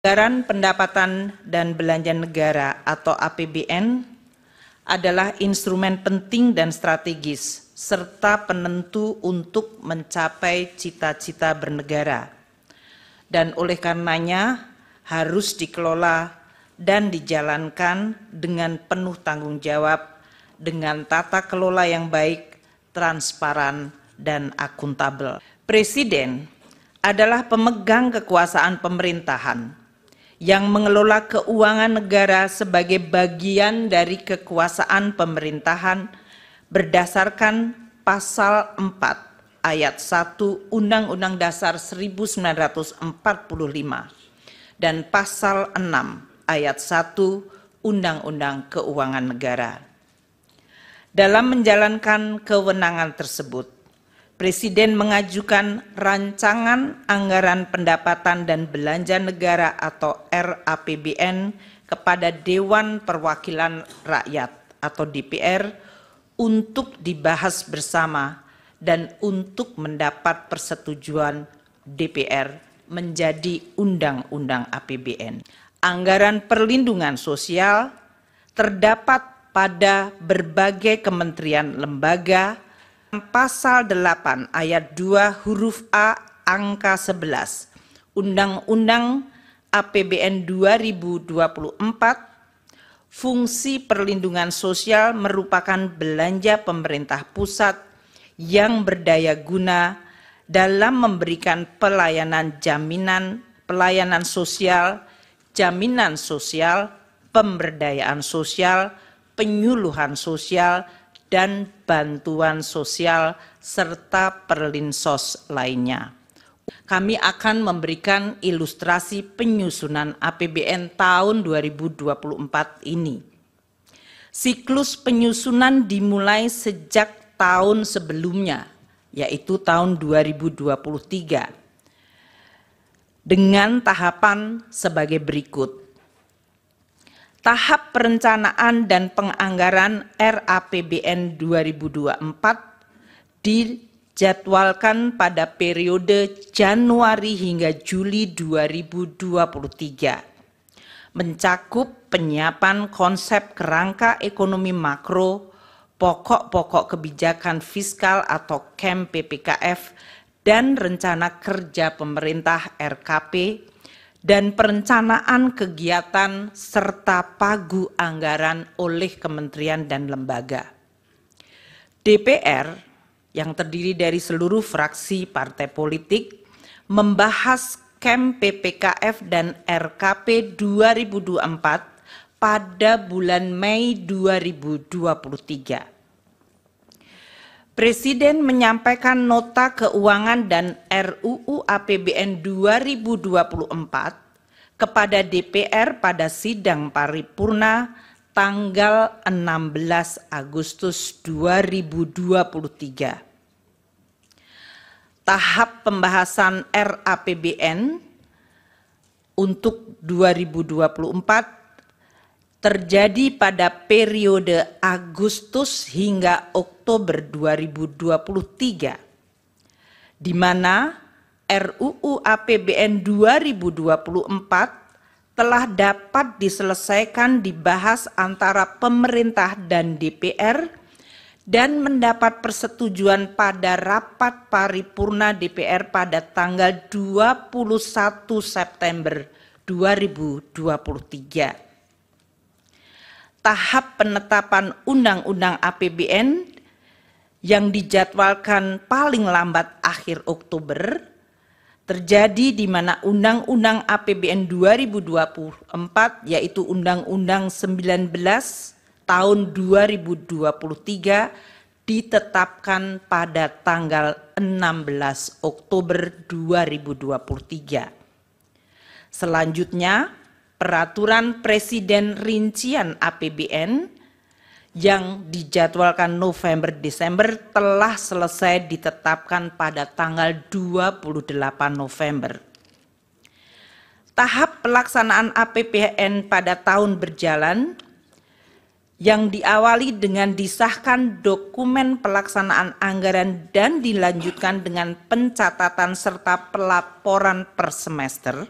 Anggaran pendapatan dan belanja negara atau APBN adalah instrumen penting dan strategis serta penentu untuk mencapai cita-cita bernegara. Dan oleh karenanya harus dikelola dan dijalankan dengan penuh tanggung jawab dengan tata kelola yang baik, transparan dan akuntabel. Presiden adalah pemegang kekuasaan pemerintahan yang mengelola keuangan negara sebagai bagian dari kekuasaan pemerintahan berdasarkan pasal 4 ayat 1 Undang-Undang Dasar 1945 dan pasal 6 ayat 1 Undang-Undang Keuangan Negara. Dalam menjalankan kewenangan tersebut, Presiden mengajukan rancangan anggaran pendapatan dan belanja negara atau RAPBN kepada Dewan Perwakilan Rakyat atau DPR untuk dibahas bersama dan untuk mendapat persetujuan DPR menjadi undang-undang APBN. Anggaran perlindungan sosial terdapat pada berbagai kementerian lembaga, pasal 8 ayat 2 huruf A angka 11 Undang-Undang APBN 2024 fungsi perlindungan sosial merupakan belanja pemerintah pusat yang berdaya guna dalam memberikan pelayanan jaminan pelayanan sosial, jaminan sosial, pemberdayaan sosial, penyuluhan sosial, dan bantuan sosial serta perlinsos lainnya. Kami akan memberikan ilustrasi penyusunan APBN tahun 2024 ini. Siklus penyusunan dimulai sejak tahun sebelumnya, yaitu tahun 2023, dengan tahapan sebagai berikut tahap perencanaan dan penganggaran RAPBN 2024 dijadwalkan pada periode Januari hingga Juli 2023 mencakup penyiapan konsep kerangka ekonomi makro, pokok-pokok kebijakan fiskal atau KEM PPKF dan rencana kerja pemerintah RKP dan perencanaan kegiatan serta pagu anggaran oleh kementerian dan lembaga. DPR yang terdiri dari seluruh fraksi partai politik membahas KEM PPKF dan RKP 2024 pada bulan Mei 2023. Presiden menyampaikan nota keuangan dan RUU APBN 2024 kepada DPR pada sidang paripurna tanggal 16 Agustus 2023. Tahap pembahasan RAPBN untuk 2024 terjadi pada periode Agustus hingga Oktober 2023, di mana RUU APBN 2024 telah dapat diselesaikan dibahas antara pemerintah dan DPR dan mendapat persetujuan pada rapat paripurna DPR pada tanggal 21 September 2023 tahap penetapan undang-undang APBN yang dijadwalkan paling lambat akhir Oktober terjadi di mana Undang-Undang APBN 2024 yaitu Undang-Undang 19 tahun 2023 ditetapkan pada tanggal 16 Oktober 2023. Selanjutnya, peraturan presiden rincian APBN yang dijadwalkan November-Desember telah selesai ditetapkan pada tanggal 28 November. Tahap pelaksanaan APBN pada tahun berjalan yang diawali dengan disahkan dokumen pelaksanaan anggaran dan dilanjutkan dengan pencatatan serta pelaporan per semester.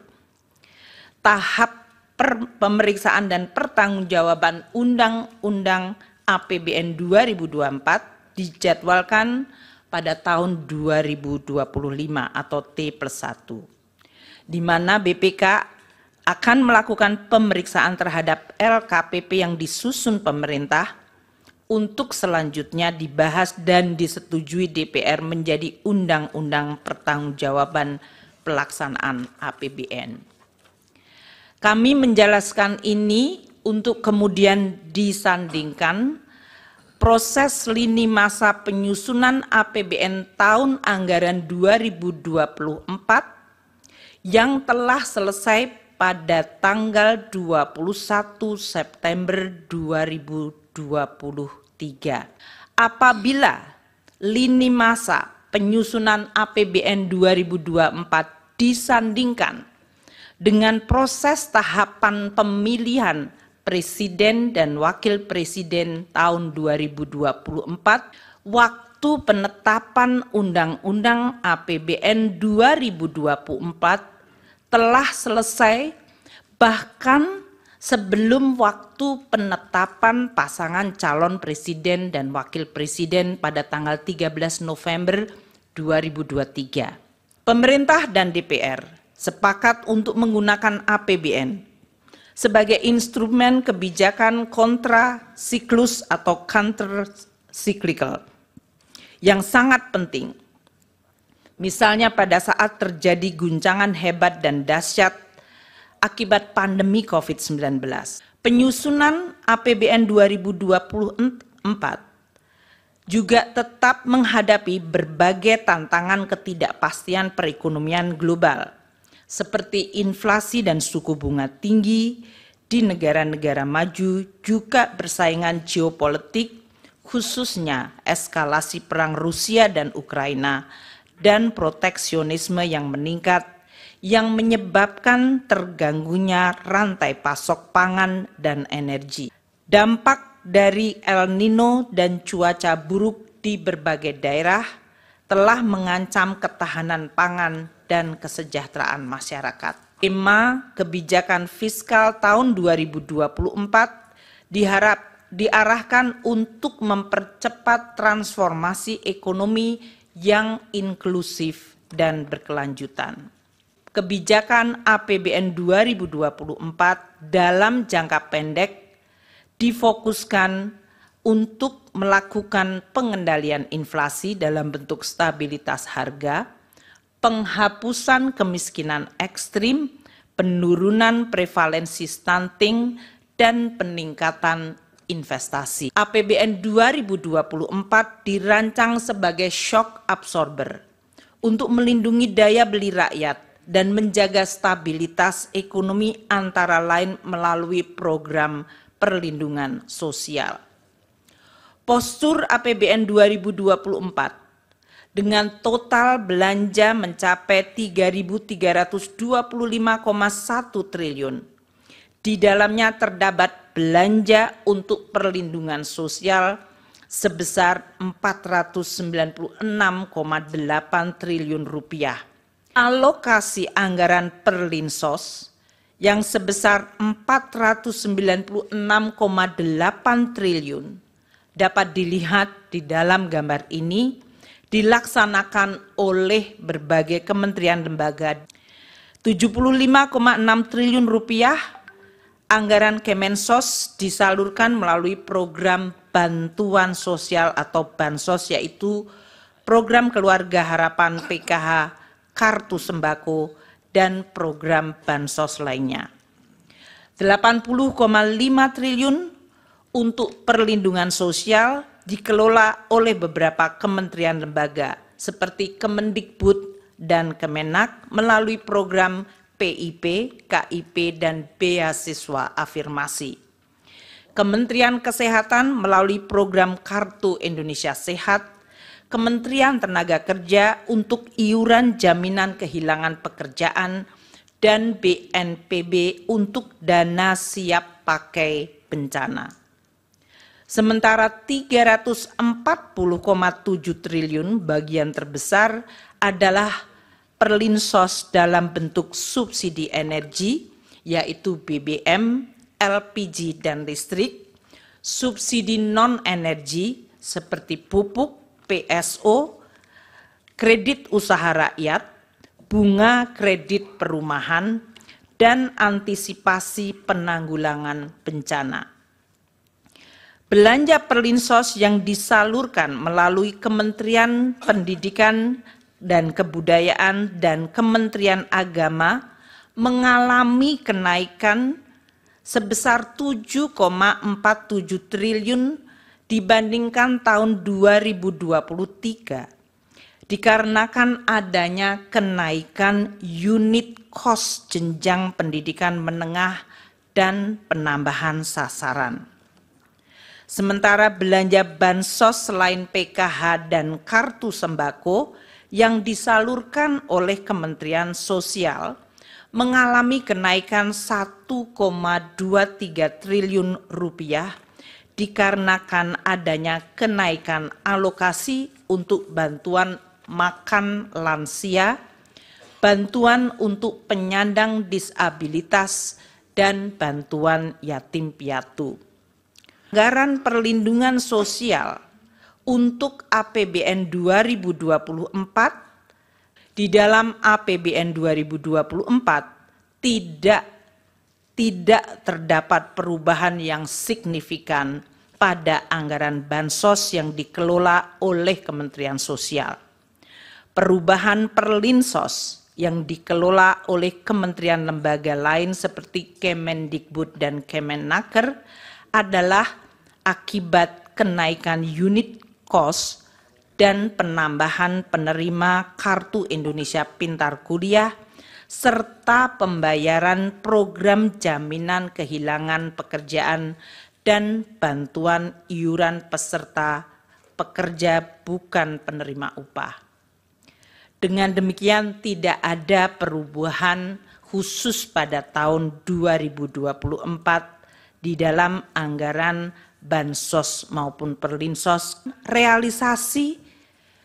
Tahap per pemeriksaan dan pertanggungjawaban Undang-Undang APBN 2024 dijadwalkan pada tahun 2025 atau T plus 1, di mana BPK akan melakukan pemeriksaan terhadap LKPP yang disusun pemerintah untuk selanjutnya dibahas dan disetujui DPR menjadi undang-undang pertanggungjawaban pelaksanaan APBN. Kami menjelaskan ini untuk kemudian disandingkan proses lini masa penyusunan APBN tahun anggaran 2024 yang telah selesai pada tanggal 21 September 2023. Apabila lini masa penyusunan APBN 2024 disandingkan dengan proses tahapan pemilihan presiden dan wakil presiden tahun 2024, waktu penetapan Undang-Undang APBN 2024 telah selesai bahkan sebelum waktu penetapan pasangan calon presiden dan wakil presiden pada tanggal 13 November 2023. Pemerintah dan DPR sepakat untuk menggunakan APBN sebagai instrumen kebijakan kontra siklus atau counter cyclical yang sangat penting. Misalnya pada saat terjadi guncangan hebat dan dahsyat akibat pandemi COVID-19. Penyusunan APBN 2024 juga tetap menghadapi berbagai tantangan ketidakpastian perekonomian global seperti inflasi dan suku bunga tinggi di negara-negara maju juga persaingan geopolitik khususnya eskalasi perang Rusia dan Ukraina dan proteksionisme yang meningkat yang menyebabkan terganggunya rantai pasok pangan dan energi. Dampak dari El Nino dan cuaca buruk di berbagai daerah telah mengancam ketahanan pangan dan kesejahteraan masyarakat. Tema kebijakan fiskal tahun 2024 diharap diarahkan untuk mempercepat transformasi ekonomi yang inklusif dan berkelanjutan. Kebijakan APBN 2024 dalam jangka pendek difokuskan untuk melakukan pengendalian inflasi dalam bentuk stabilitas harga, penghapusan kemiskinan ekstrim, penurunan prevalensi stunting, dan peningkatan investasi. APBN 2024 dirancang sebagai shock absorber untuk melindungi daya beli rakyat dan menjaga stabilitas ekonomi antara lain melalui program perlindungan sosial postur APBN 2024 dengan total belanja mencapai 3.325,1 triliun. Di dalamnya terdapat belanja untuk perlindungan sosial sebesar 496,8 triliun rupiah. Alokasi anggaran perlinsos yang sebesar 496,8 triliun dapat dilihat di dalam gambar ini dilaksanakan oleh berbagai kementerian lembaga. 75,6 triliun rupiah anggaran Kemensos disalurkan melalui program bantuan sosial atau bansos yaitu program keluarga harapan PKH, kartu sembako dan program bansos lainnya. 80,5 triliun untuk perlindungan sosial dikelola oleh beberapa kementerian lembaga seperti Kemendikbud dan Kemenak melalui program PIP, KIP, dan Beasiswa Afirmasi. Kementerian Kesehatan melalui program Kartu Indonesia Sehat, Kementerian Tenaga Kerja untuk iuran jaminan kehilangan pekerjaan, dan BNPB untuk dana siap pakai bencana sementara 340,7 triliun bagian terbesar adalah perlinsos dalam bentuk subsidi energi yaitu BBM, LPG dan listrik, subsidi non-energi seperti pupuk, PSO, kredit usaha rakyat, bunga kredit perumahan, dan antisipasi penanggulangan bencana belanja perlinsos yang disalurkan melalui Kementerian Pendidikan dan Kebudayaan dan Kementerian Agama mengalami kenaikan sebesar 7,47 triliun dibandingkan tahun 2023 dikarenakan adanya kenaikan unit kos jenjang pendidikan menengah dan penambahan sasaran. Sementara belanja bansos selain PKH dan kartu sembako yang disalurkan oleh Kementerian Sosial mengalami kenaikan 1,23 triliun rupiah dikarenakan adanya kenaikan alokasi untuk bantuan makan lansia, bantuan untuk penyandang disabilitas, dan bantuan yatim piatu anggaran perlindungan sosial untuk APBN 2024 di dalam APBN 2024 tidak tidak terdapat perubahan yang signifikan pada anggaran bansos yang dikelola oleh Kementerian Sosial. Perubahan perlinsos yang dikelola oleh kementerian lembaga lain seperti Kemendikbud dan Kemenaker adalah akibat kenaikan unit cost dan penambahan penerima Kartu Indonesia Pintar Kuliah serta pembayaran program jaminan kehilangan pekerjaan dan bantuan iuran peserta pekerja bukan penerima upah. Dengan demikian tidak ada perubahan khusus pada tahun 2024 di dalam anggaran bansos maupun perlinsos, realisasi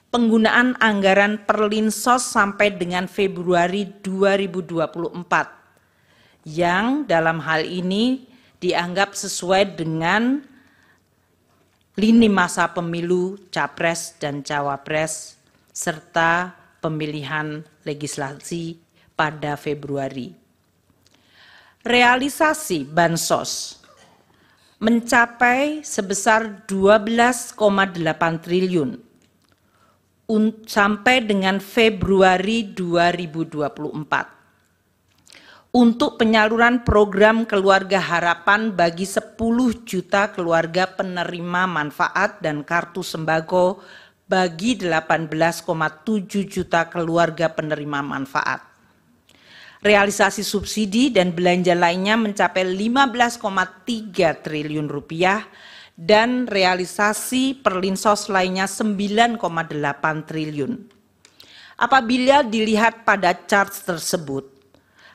penggunaan anggaran perlinsos sampai dengan Februari 2024 yang dalam hal ini dianggap sesuai dengan lini masa pemilu capres dan cawapres serta pemilihan legislasi pada Februari. Realisasi bansos mencapai sebesar 12,8 triliun sampai dengan Februari 2024 untuk penyaluran program keluarga harapan bagi 10 juta keluarga penerima manfaat dan kartu sembako bagi 18,7 juta keluarga penerima manfaat realisasi subsidi dan belanja lainnya mencapai 15,3 triliun rupiah dan realisasi perlinsos lainnya 9,8 triliun. Apabila dilihat pada chart tersebut,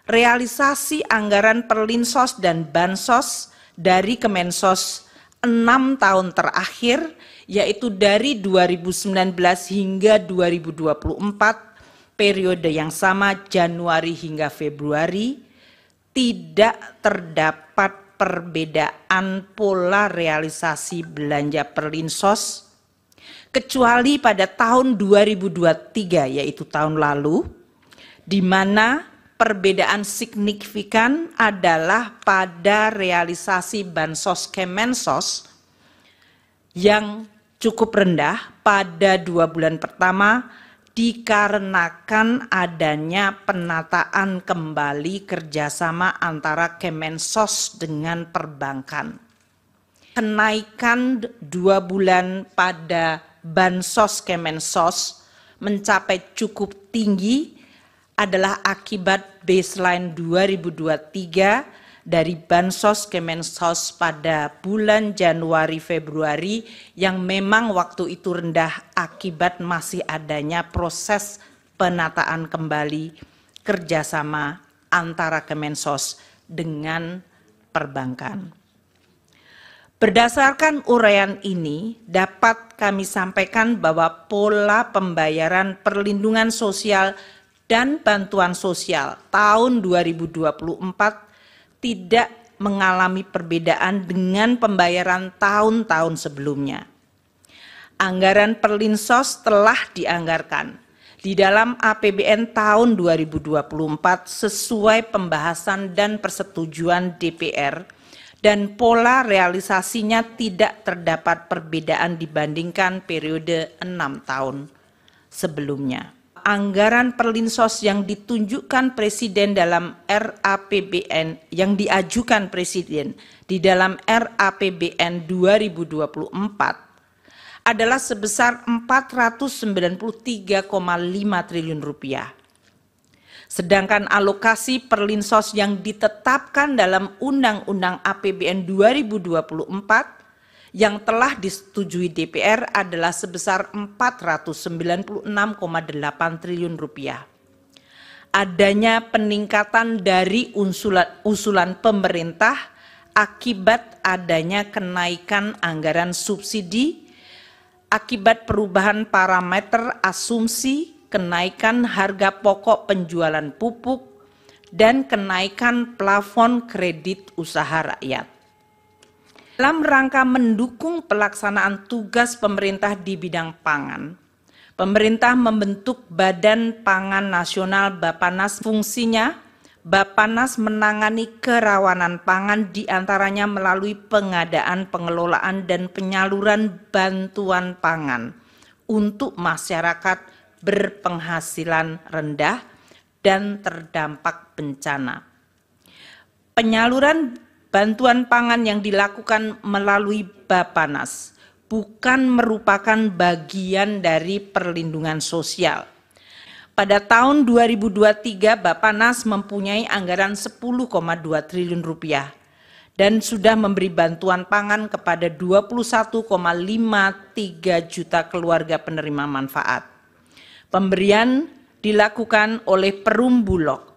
realisasi anggaran perlinsos dan bansos dari Kemensos 6 tahun terakhir yaitu dari 2019 hingga 2024 periode yang sama Januari hingga Februari tidak terdapat perbedaan pola realisasi belanja perlinsos kecuali pada tahun 2023 yaitu tahun lalu di mana perbedaan signifikan adalah pada realisasi bansos kemensos yang cukup rendah pada dua bulan pertama dikarenakan adanya penataan kembali kerjasama antara Kemensos dengan perbankan. Kenaikan dua bulan pada Bansos Kemensos mencapai cukup tinggi adalah akibat baseline 2023 dari Bansos Kemensos pada bulan Januari Februari yang memang waktu itu rendah akibat masih adanya proses penataan kembali kerjasama antara Kemensos dengan perbankan. Berdasarkan uraian ini, dapat kami sampaikan bahwa pola pembayaran perlindungan sosial dan bantuan sosial tahun 2024 tidak mengalami perbedaan dengan pembayaran tahun-tahun sebelumnya. Anggaran perlinsos telah dianggarkan di dalam APBN tahun 2024 sesuai pembahasan dan persetujuan DPR dan pola realisasinya tidak terdapat perbedaan dibandingkan periode enam tahun sebelumnya anggaran perlinsos yang ditunjukkan Presiden dalam RAPBN yang diajukan Presiden di dalam RAPBN 2024 adalah sebesar 493,5 triliun rupiah. Sedangkan alokasi perlinsos yang ditetapkan dalam Undang-Undang APBN 2024 yang telah disetujui DPR adalah sebesar 496,8 triliun rupiah. Adanya peningkatan dari usulan, usulan pemerintah akibat adanya kenaikan anggaran subsidi, akibat perubahan parameter asumsi, kenaikan harga pokok penjualan pupuk, dan kenaikan plafon kredit usaha rakyat dalam rangka mendukung pelaksanaan tugas pemerintah di bidang pangan, pemerintah membentuk Badan Pangan Nasional Bapanas fungsinya Bapanas menangani kerawanan pangan diantaranya melalui pengadaan, pengelolaan, dan penyaluran bantuan pangan untuk masyarakat berpenghasilan rendah dan terdampak bencana. Penyaluran bantuan pangan yang dilakukan melalui Bapanas bukan merupakan bagian dari perlindungan sosial. Pada tahun 2023 Bapanas mempunyai anggaran 10,2 triliun rupiah dan sudah memberi bantuan pangan kepada 21,53 juta keluarga penerima manfaat. Pemberian dilakukan oleh Perumbulok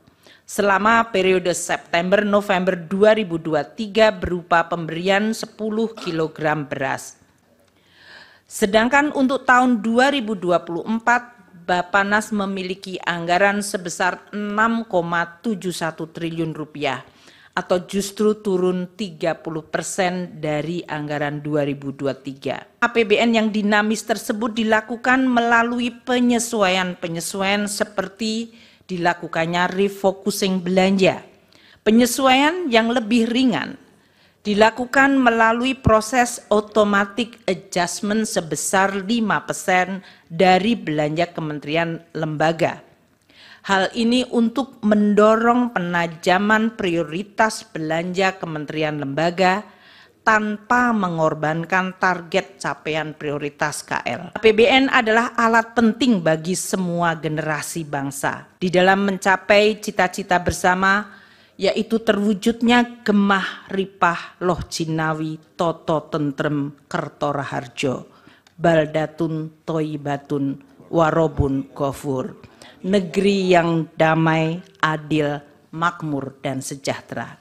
selama periode September-November 2023 berupa pemberian 10 kg beras. Sedangkan untuk tahun 2024 Bapanas memiliki anggaran sebesar 6,71 triliun rupiah atau justru turun 30 persen dari anggaran 2023. APBN yang dinamis tersebut dilakukan melalui penyesuaian-penyesuaian seperti dilakukannya refocusing belanja. Penyesuaian yang lebih ringan dilakukan melalui proses automatic adjustment sebesar 5% dari belanja kementerian lembaga. Hal ini untuk mendorong penajaman prioritas belanja kementerian lembaga tanpa mengorbankan target capaian prioritas KL. APBN adalah alat penting bagi semua generasi bangsa di dalam mencapai cita-cita bersama yaitu terwujudnya gemah ripah loh jinawi toto tentrem kertora harjo baldatun toibatun warobun kofur negeri yang damai adil makmur dan sejahtera